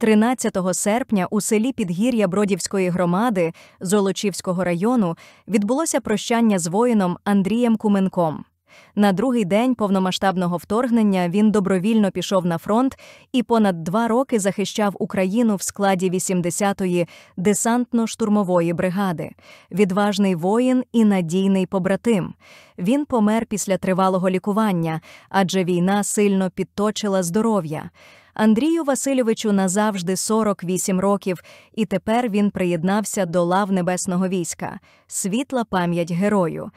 13 серпня у селі Підгір'я Бродівської громади Золочівського району відбулося прощання з воїном Андрієм Куменком. На другий день повномасштабного вторгнення він добровільно пішов на фронт і понад два роки захищав Україну в складі 80-ї десантно-штурмової бригади, відважний воїн і надійний побратим. Він помер після тривалого лікування, адже війна сильно підточила здоров'я. Андрію Васильовичу назавжди 48 років, і тепер він приєднався до лав небесного війська. Світла пам'ять герою.